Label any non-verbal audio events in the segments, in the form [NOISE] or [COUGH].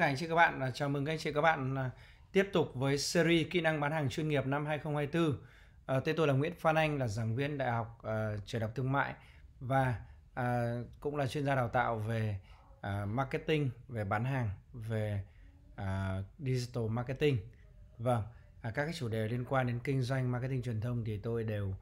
Các anh chị các bạn à, chào mừng các anh chị các bạn à, tiếp tục với series kỹ năng bán hàng chuyên nghiệp năm 2024. À, tên tôi là Nguyễn Phan Anh là giảng viên đại học trường đại học thương mại và cũng là chuyên gia đào tạo về marketing, về bán hàng, về digital marketing. Vâng, các cái chủ đề liên quan đến kinh doanh marketing truyền thông thì tôi đều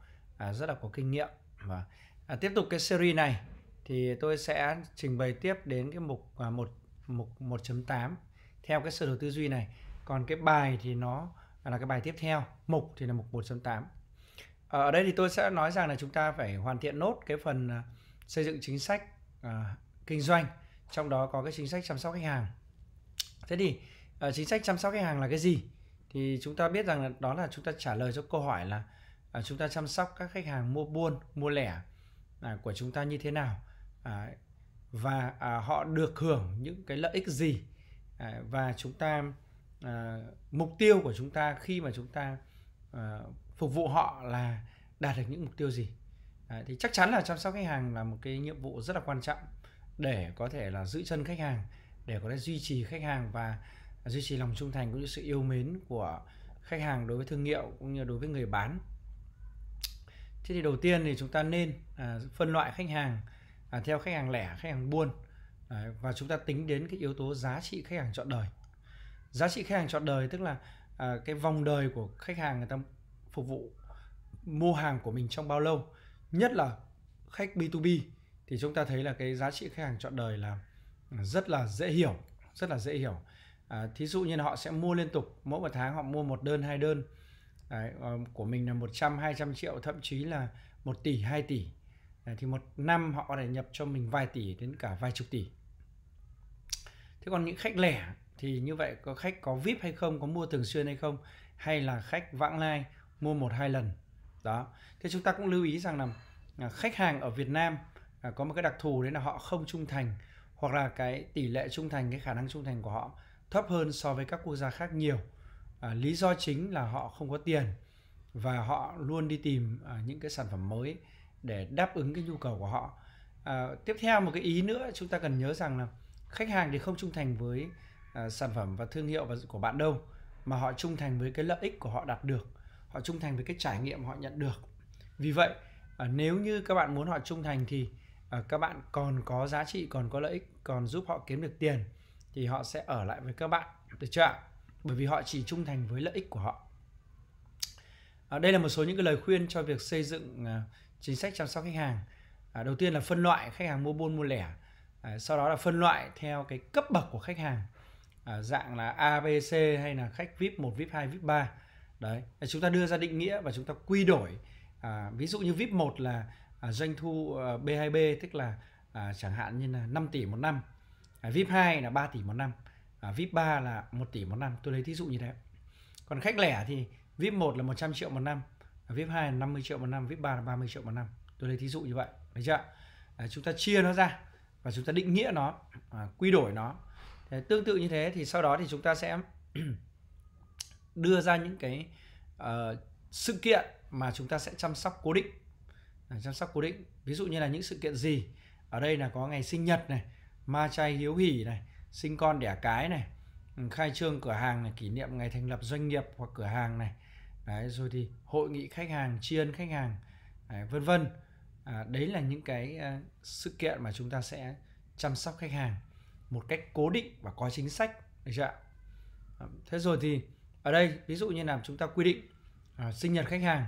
rất là có kinh nghiệm và vâng, tiếp tục cái series này thì tôi sẽ trình bày tiếp đến cái mục một mục 1.8 theo cái sơ đồ tư duy này còn cái bài thì nó là cái bài tiếp theo mục thì là mục 1.8 ờ, ở đây thì tôi sẽ nói rằng là chúng ta phải hoàn thiện nốt cái phần à, xây dựng chính sách à, kinh doanh trong đó có cái chính sách chăm sóc khách hàng thế thì à, chính sách chăm sóc khách hàng là cái gì thì chúng ta biết rằng là đó là chúng ta trả lời cho câu hỏi là à, chúng ta chăm sóc các khách hàng mua buôn mua lẻ à, của chúng ta như thế nào à, và à, họ được hưởng những cái lợi ích gì à, và chúng ta à, mục tiêu của chúng ta khi mà chúng ta à, phục vụ họ là đạt được những mục tiêu gì à, thì chắc chắn là chăm sóc khách hàng là một cái nhiệm vụ rất là quan trọng để có thể là giữ chân khách hàng để có thể duy trì khách hàng và duy trì lòng trung thành cũng như sự yêu mến của khách hàng đối với thương hiệu cũng như đối với người bán thế thì đầu tiên thì chúng ta nên à, phân loại khách hàng à, theo khách hàng lẻ khách hàng buôn Đấy, và chúng ta tính đến cái yếu tố giá trị khách hàng chọn đời giá trị khách hàng chọn đời tức là à, cái vòng đời của khách hàng người ta phục vụ mua hàng của mình trong bao lâu nhất là khách B2B thì chúng ta thấy là cái giá trị khách hàng chọn đời là rất là dễ hiểu rất là dễ hiểu à, thí dụ như là họ sẽ mua liên tục mỗi một tháng họ mua một đơn hai đơn Đấy, ờ, của mình là 100 200 triệu thậm chí là 1 tỷ 2 tỷ Ờ, thì một năm họ có thể nhập cho mình vài tỷ đến cả vài chục tỷ thế còn những khách lẻ thì như vậy có khách có vip hay không có mua thường xuyên hay không hay là khách vãng lai mua một hai lần đó thế chúng ta cũng lưu ý rằng là à, khách hàng ở Việt Nam à, có một cái đặc thù đấy là họ không trung thành hoặc là cái tỷ lệ trung thành cái khả năng trung thành của họ thấp hơn so với các quốc gia khác nhiều à, lý do chính là họ không có tiền và họ luôn đi tìm à, những cái sản phẩm mới để đáp ứng cái nhu cầu của họ à, tiếp theo một cái ý nữa chúng ta cần nhớ rằng là khách hàng thì không trung thành với à, sản phẩm và thương hiệu và của bạn đâu mà họ trung thành với cái lợi ích của họ đạt được họ trung thành với cái trải nghiệm họ nhận được vì vậy à, nếu như các bạn muốn họ trung thành thì à, các bạn còn có giá trị còn có lợi ích còn giúp họ kiếm được tiền thì họ sẽ ở lại với các bạn được chưa ạ bởi vì họ chỉ trung thành với lợi ích của họ à, đây là một số những cái lời khuyên cho việc xây dựng à, chính sách chăm sóc khách hàng à, đầu tiên là phân loại khách hàng mua buôn mua lẻ à, sau đó là phân loại theo cái cấp bậc của khách hàng à, dạng là A B C hay là khách VIP 1 VIP 2 VIP 3 đấy chúng ta đưa ra định nghĩa và chúng ta quy đổi à, ví dụ như VIP 1 là à, doanh thu à, B2B tức là à, chẳng hạn như là 5 tỷ một năm à, VIP 2 là 3 tỷ một năm à, VIP 3 là 1 tỷ một năm tôi lấy thí dụ như thế còn khách lẻ thì VIP 1 là 100 triệu một năm À, VIP 2 là 50 triệu một năm, VIP 3 là 30 triệu một năm. Tôi lấy thí dụ như vậy, được chưa? À, chúng ta chia nó ra và chúng ta định nghĩa nó, à, quy đổi nó. Thế, tương tự như thế thì sau đó thì chúng ta sẽ [CLEARS THROAT] đưa ra những cái uh, sự kiện mà chúng ta sẽ chăm sóc cố định. À, chăm sóc cố định. Ví dụ như là những sự kiện gì? Ở đây là có ngày sinh nhật này, ma chay hiếu hỉ này, sinh con đẻ cái này, ừ, khai trương cửa hàng này, kỷ niệm ngày thành lập doanh nghiệp hoặc cửa hàng này, đấy, rồi thì hội nghị khách hàng tri ân khách hàng đấy, vân vân à, đấy là những cái à, sự kiện mà chúng ta sẽ chăm sóc khách hàng một cách cố định và có chính sách được chưa ạ à, thế rồi thì ở đây ví dụ như là chúng ta quy định à, sinh nhật khách hàng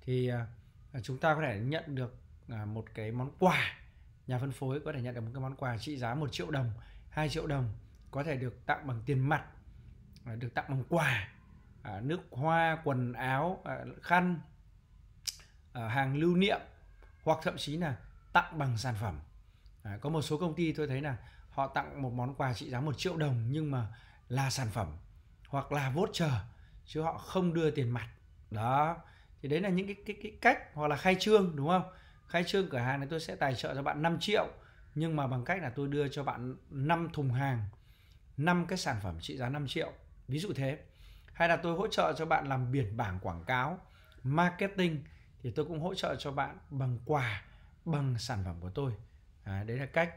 thì à, à, chúng ta có thể nhận được à, một cái món quà nhà phân phối có thể nhận được một cái món quà trị giá 1 triệu đồng 2 triệu đồng có thể được tặng bằng tiền mặt à, được tặng bằng quà À, nước hoa quần áo à, khăn à, hàng lưu niệm hoặc thậm chí là tặng bằng sản phẩm có một số công ty tôi thấy là họ tặng một món quà trị giá một triệu đồng nhưng mà là sản phẩm hoặc là voucher chứ họ không đưa tiền mặt đó thì đấy là những cái, cái, cái cách hoặc là khai trương đúng không khai trương cửa hàng này tôi sẽ tài trợ cho bạn 5 triệu nhưng mà bằng cách là tôi đưa cho bạn 5 thùng hàng 5 cái sản phẩm trị giá 5 triệu ví dụ thế hay là tôi hỗ trợ cho bạn làm biển bảng quảng cáo marketing thì tôi cũng hỗ trợ cho bạn bằng quà bằng sản phẩm của tôi à, đấy là cách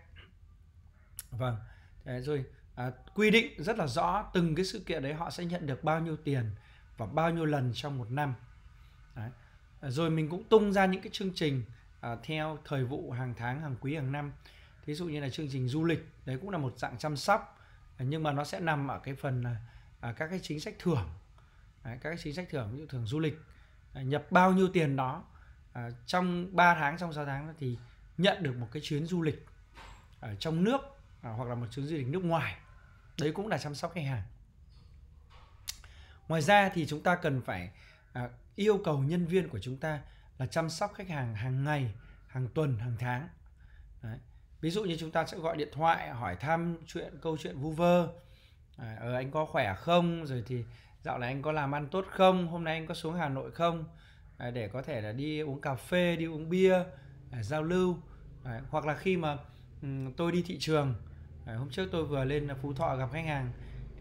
vâng đấy, rồi à, quy định rất là rõ từng cái sự kiện đấy họ sẽ nhận được bao nhiêu tiền và bao nhiêu lần trong một năm đấy. À, rồi mình cũng tung ra những cái chương trình à, theo thời vụ hàng tháng hàng quý hàng năm thí dụ như là chương trình du lịch đấy cũng là một dạng chăm sóc à, nhưng mà nó sẽ nằm ở cái phần là à, các cái chính sách thưởng đấy, các cái chính sách thưởng ví dụ thưởng du lịch à, nhập bao nhiêu tiền đó à, trong 3 tháng trong 6 tháng thì nhận được một cái chuyến du lịch ở trong nước à, hoặc là một chuyến du lịch nước ngoài đấy cũng là chăm sóc khách hàng ngoài ra thì chúng ta cần phải à, yêu cầu nhân viên của chúng ta là chăm sóc khách hàng hàng ngày hàng tuần hàng tháng đấy. ví dụ như chúng ta sẽ gọi điện thoại hỏi thăm chuyện câu chuyện vu vơ à, ờ, anh có khỏe không rồi thì dạo này anh có làm ăn tốt không hôm nay anh có xuống hà nội không à, để có thể là đi uống cà phê đi uống bia à, giao lưu à, hoặc là khi mà um, tôi đi thị trường à, hôm trước tôi vừa lên phú thọ gặp khách hàng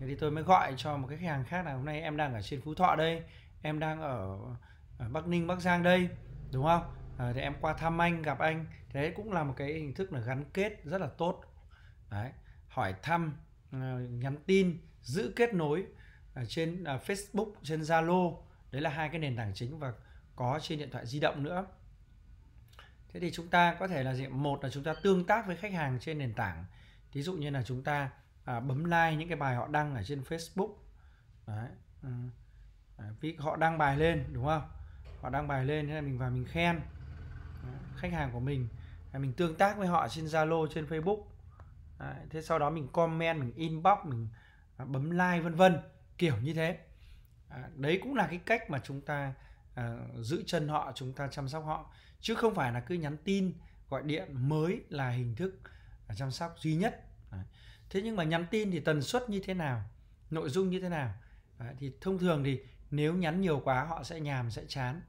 thì tôi mới gọi cho một cái khách hàng khác là hôm nay em đang ở trên phú thọ đây em đang ở, ở bắc ninh bắc giang đây đúng không à, thì em qua thăm anh gặp anh thế cũng là một cái hình thức là gắn kết rất là tốt đấy hỏi thăm Ờ, nhắn tin giữ kết nối ờ, trên ờ, Facebook trên Zalo đấy là hai cái nền tảng chính và có trên điện thoại di động nữa thế thì chúng ta có thể là gì một là chúng ta tương tác với khách hàng trên nền tảng ví dụ như là chúng ta à, bấm like những cái bài họ đăng ở trên Facebook đấy à, ừ. vì họ đăng bài lên đúng không họ đăng bài lên thế là mình vào mình khen đấy. khách hàng của mình à, mình tương tác với họ trên Zalo trên Facebook Đấy, thế sau đó mình comment mình inbox mình à, bấm like vân vân kiểu như thế à, đấy cũng là cái cách mà chúng ta à, giữ chân họ chúng ta chăm sóc họ chứ không phải là cứ nhắn tin gọi điện mới là hình thức à, chăm sóc duy nhất à, thế nhưng mà nhắn tin thì tần suất như thế nào nội dung như thế nào à, thì thông thường thì nếu nhắn nhiều quá họ sẽ nhàm sẽ chán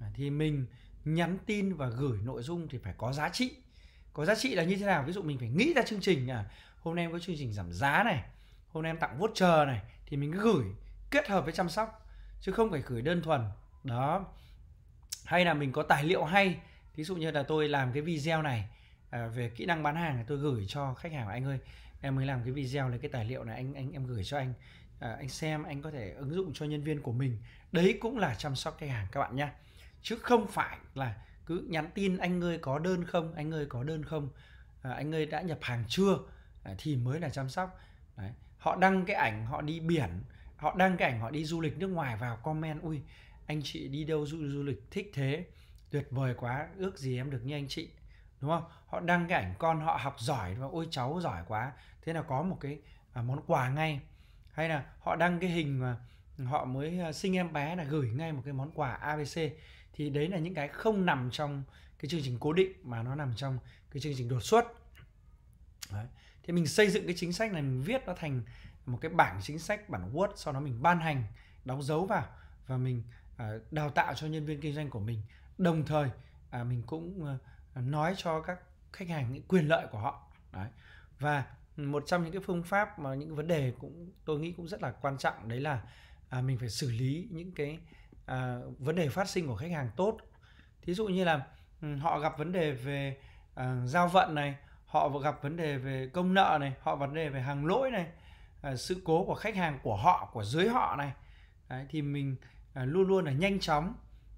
à, thì mình nhắn tin và gửi nội dung thì phải có giá trị có giá trị là như thế nào ví dụ mình phải nghĩ ra chương trình à hôm nay em có chương trình giảm giá này hôm nay em tặng voucher này thì mình cứ gửi kết hợp với chăm sóc chứ không phải gửi đơn thuần đó hay là mình có tài liệu hay ví dụ như là tôi làm cái video này à, về kỹ năng bán hàng tôi gửi cho khách hàng anh ơi em mới làm cái video này cái tài liệu này anh anh em gửi cho anh à, anh xem anh có thể ứng dụng cho nhân viên của mình đấy cũng là chăm sóc khách hàng các bạn nhé chứ không phải là cứ nhắn tin anh ơi có đơn không anh ơi có đơn không à, anh ơi đã nhập hàng chưa à, thì mới là chăm sóc Đấy. họ đăng cái ảnh họ đi biển họ đăng cái ảnh họ đi du lịch nước ngoài vào comment ui anh chị đi đâu du, du lịch thích thế tuyệt vời quá ước gì em được như anh chị đúng không họ đăng cái ảnh con họ học giỏi và ôi cháu giỏi quá thế là có một cái à, món quà ngay hay là họ đăng cái hình mà họ mới à, sinh em bé là gửi ngay một cái món quà abc thì đấy là những cái không nằm trong cái chương trình cố định mà nó nằm trong cái chương trình đột xuất đấy. thì mình xây dựng cái chính sách này mình viết nó thành một cái bảng chính sách bản word sau đó mình ban hành đóng dấu vào và mình à, đào tạo cho nhân viên kinh doanh của mình đồng thời à, mình cũng à, nói cho các khách hàng những quyền lợi của họ đấy và một trong những cái phương pháp mà những vấn đề cũng tôi nghĩ cũng rất là quan trọng đấy là à, mình phải xử lý những cái à, vấn đề phát sinh của khách hàng tốt thí dụ như là ừ, họ gặp vấn đề về à, giao vận này họ gặp vấn đề về công nợ này họ vấn đề về hàng lỗi này à, sự cố của khách hàng của họ của dưới họ này Đấy, thì mình à, luôn luôn là nhanh chóng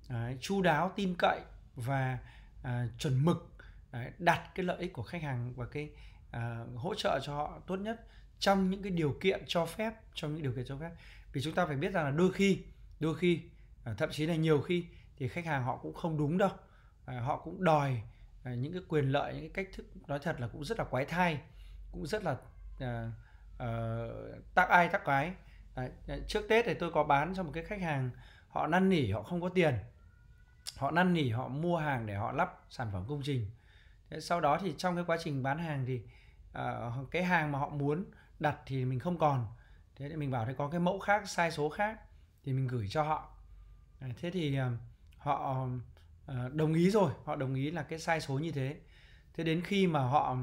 à, chu đáo tin cậy và à, chuẩn mực Đấy, đặt cái lợi ích của khách hàng và cái à, hỗ trợ cho họ tốt nhất trong những cái điều kiện cho phép trong những điều kiện cho phép vì chúng ta phải biết rằng là đôi khi đôi khi Ờ, thậm chí là nhiều khi thì khách hàng họ cũng không đúng đâu ờ, họ cũng đòi ờ, những cái quyền lợi những cái cách thức nói thật là cũng rất là quái thai cũng rất là à, à, tác ai tác quái à, trước tết thì tôi có bán cho một cái khách hàng họ năn nỉ họ không có tiền họ năn nỉ họ mua hàng để họ lắp sản phẩm công trình thế sau đó thì trong cái quá trình bán hàng thì à, cái hàng mà họ muốn đặt thì mình không còn thế thì mình bảo thì có cái mẫu khác sai số khác thì mình gửi cho họ À, thế thì ờ, họ ờ, đồng ý rồi họ đồng ý là cái sai số như thế thế đến khi mà họ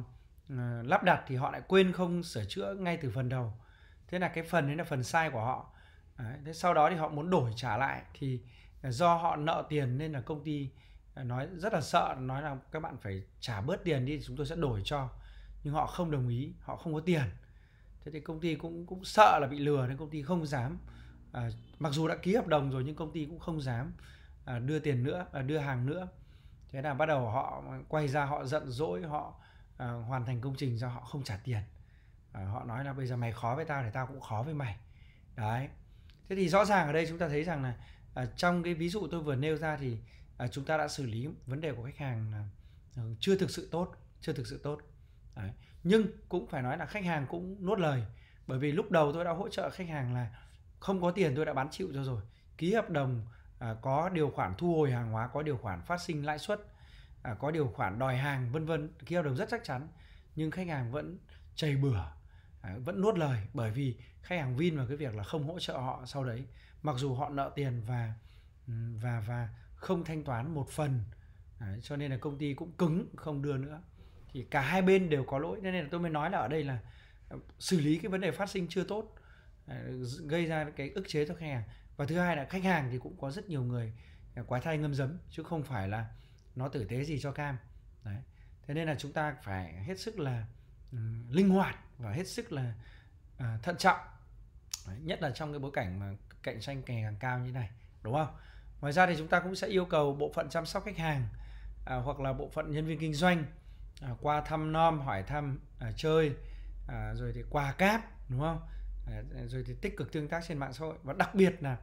ờ, lắp đặt thì họ lại quên không sửa chữa ngay từ phần đầu thế là cái phần đấy là phần sai của họ thế sau đó thì họ muốn đổi trả lại thì do họ nợ tiền nên là công ty nói rất là sợ nói là các bạn phải trả bớt tiền đi chúng tôi sẽ đổi cho nhưng họ không đồng ý họ không có tiền thế thì công ty cũng cũng sợ là bị lừa nên công ty không dám à, mặc dù đã ký hợp đồng rồi nhưng công ty cũng không dám à, đưa tiền nữa à, đưa hàng nữa thế là bắt đầu họ quay ra họ giận dỗi họ à, hoàn thành công trình do họ không trả tiền à, họ nói là bây giờ mày khó với tao thì tao cũng khó với mày đấy thế thì rõ ràng ở đây chúng ta thấy rằng là à, trong cái ví dụ tôi vừa nêu ra thì à, chúng ta đã xử lý vấn đề của khách hàng là ừ, chưa thực sự tốt chưa thực sự tốt đấy. nhưng cũng phải nói là khách hàng cũng nuốt lời bởi vì lúc đầu tôi đã hỗ trợ khách hàng là không có tiền tôi đã bán chịu cho rồi ký hợp đồng à, có điều khoản thu hồi hàng hóa có điều khoản phát sinh lãi suất à, có điều khoản đòi hàng vân vân ký hợp đồng rất chắc chắn nhưng khách hàng vẫn chầy bừa à, vẫn nuốt lời bởi vì khách hàng vin vào cái việc là không hỗ trợ họ sau đấy mặc dù họ nợ tiền và và và không thanh toán một phần à, cho nên là công ty cũng cứng không đưa nữa thì cả hai bên đều có lỗi nên là tôi mới nói là ở đây là à, xử lý cái vấn đề phát sinh chưa tốt gây ra cái ức chế cho khách hàng và thứ hai là khách hàng thì cũng có rất nhiều người à, quái thai ngâm dấm chứ không phải là nó tử tế gì cho cam đấy thế nên là chúng ta phải hết sức là um, linh hoạt và hết sức là uh, thận trọng đấy, nhất là trong cái bối cảnh mà cạnh tranh ngày càng cao như này đúng không ngoài ra thì chúng ta cũng sẽ yêu cầu bộ phận chăm sóc khách hàng à, hoặc là bộ phận nhân viên kinh doanh à, qua thăm nom hỏi thăm à, chơi à, rồi thì quà cáp đúng không À, rồi thì tích cực tương tác trên mạng xã hội và đặc biệt là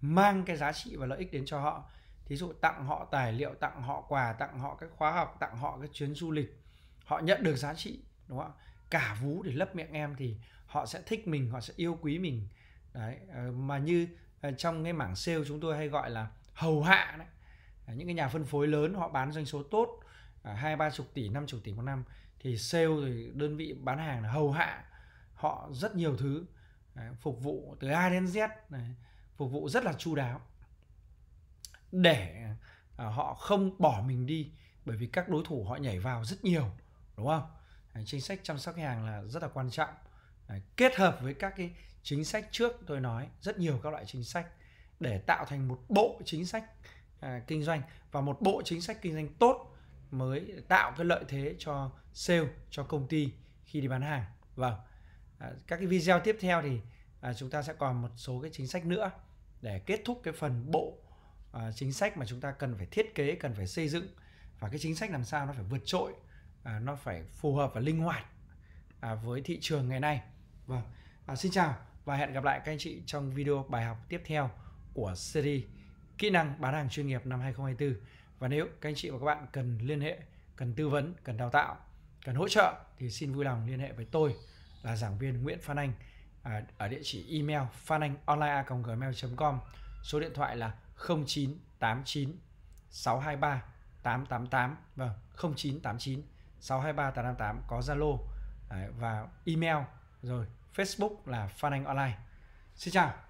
mang cái giá trị và lợi ích đến cho họ thí dụ tặng họ tài liệu tặng họ quà tặng họ các khóa học tặng họ các chuyến du lịch họ nhận được giá trị đúng không cả vú để lấp miệng em thì họ sẽ thích mình họ sẽ yêu quý mình đấy ờ, mà như ờ, trong cái mảng sale chúng tôi hay gọi là hầu hạ đấy ờ, những cái nhà phân phối lớn họ bán doanh số tốt à, hai ba chục tỷ năm chục tỷ một năm thì sale rồi đơn vị bán hàng là hầu hạ họ rất nhiều thứ đấy, phục vụ từ A đến Z đấy, phục vụ rất là chu đáo để à, họ không bỏ mình đi bởi vì các đối thủ họ nhảy vào rất nhiều đúng không đấy, chính sách chăm sóc khách hàng là rất là quan trọng đấy, kết hợp với các cái chính sách trước tôi nói rất nhiều các loại chính sách để tạo thành một bộ chính sách à, kinh doanh và một bộ chính sách kinh doanh tốt mới tạo cái lợi thế cho sale cho công ty khi đi bán hàng vâng À, các cái video tiếp theo thì à, chúng ta sẽ còn một số cái chính sách nữa để kết thúc cái phần bộ à, chính sách mà chúng ta cần phải thiết kế cần phải xây dựng và cái chính sách làm sao nó phải vượt trội à, nó phải phù hợp và linh hoạt à, với thị trường ngày nay vâng à, xin chào và hẹn gặp lại các anh chị trong video bài học tiếp theo của series kỹ năng bán hàng chuyên nghiệp năm 2024 và nếu các anh chị và các bạn cần liên hệ cần tư vấn cần đào tạo cần hỗ trợ thì xin vui lòng liên hệ với tôi là giảng viên Nguyễn Phan Anh à, ở địa chỉ email phananhonline@gmail.com, số điện thoại là 0989 623 888 vâng 0989 623 888 có Zalo à, và email rồi Facebook là Phan Anh Online. Xin chào.